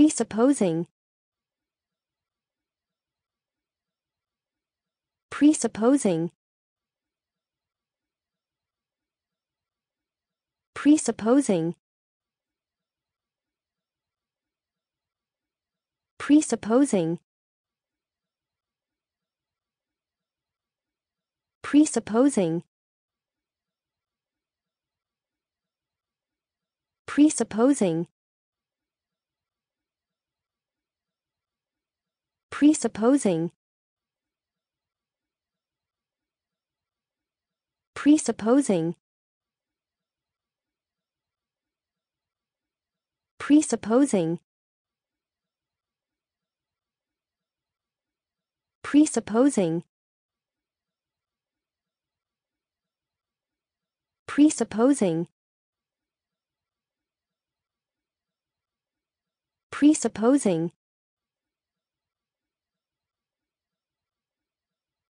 presupposing presupposing presupposing presupposing presupposing presupposing presupposing presupposing presupposing presupposing presupposing presupposing